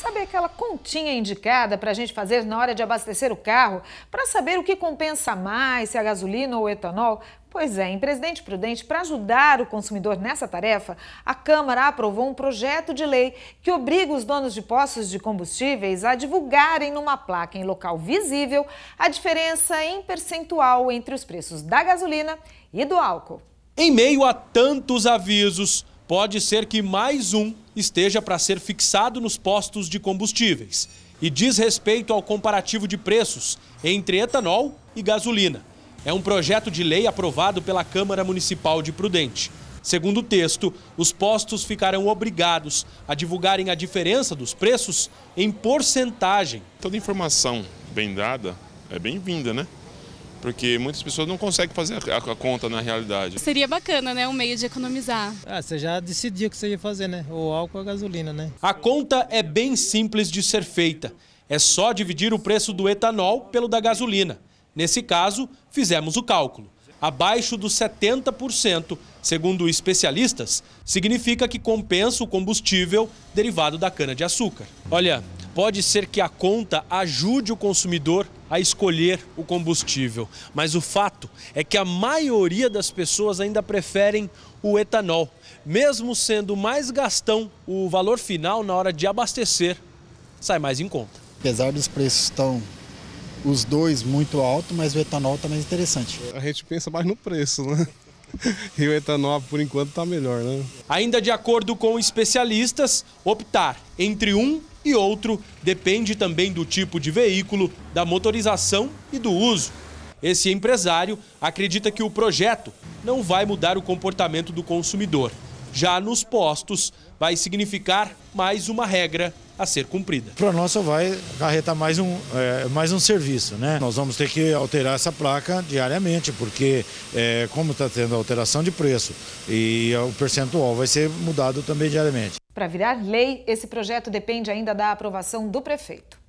Sabe aquela continha indicada para a gente fazer na hora de abastecer o carro, para saber o que compensa mais, se é a gasolina ou o etanol? Pois é, em Presidente Prudente, para ajudar o consumidor nessa tarefa, a Câmara aprovou um projeto de lei que obriga os donos de postos de combustíveis a divulgarem numa placa em local visível a diferença em percentual entre os preços da gasolina e do álcool. Em meio a tantos avisos, pode ser que mais um esteja para ser fixado nos postos de combustíveis e diz respeito ao comparativo de preços entre etanol e gasolina. É um projeto de lei aprovado pela Câmara Municipal de Prudente. Segundo o texto, os postos ficarão obrigados a divulgarem a diferença dos preços em porcentagem. Toda informação bem dada é bem-vinda, né? porque muitas pessoas não conseguem fazer a, conta na realidade. Seria bacana, né, um meio de economizar. Ah, você já decidiu o que você ia fazer, né? Ou álcool ou gasolina, né? A conta é bem simples de ser feita. É só dividir o preço do etanol pelo da gasolina. Nesse caso, fizemos o cálculo. Abaixo dos 70%, segundo especialistas, significa que compensa o combustível derivado da cana-de-açúcar. Olha, Pode ser que a conta ajude o consumidor a escolher o combustível, mas o fato é que a maioria das pessoas ainda preferem o etanol. Mesmo sendo mais gastão, o valor final na hora de abastecer sai mais em conta. Apesar dos preços estão os dois muito altos, mas o etanol está mais interessante. A gente pensa mais no preço, né? E o etanol, por enquanto, está melhor, né? Ainda de acordo com especialistas, optar entre um e outro depende também do tipo de veículo, da motorização e do uso. Esse empresário acredita que o projeto não vai mudar o comportamento do consumidor. Já nos postos, vai significar mais uma regra a ser cumprida. Para nós só vai acarretar mais um, é, mais um serviço, né? Nós vamos ter que alterar essa placa diariamente, porque é, como está tendo alteração de preço e o percentual vai ser mudado também diariamente. Para virar lei, esse projeto depende ainda da aprovação do prefeito.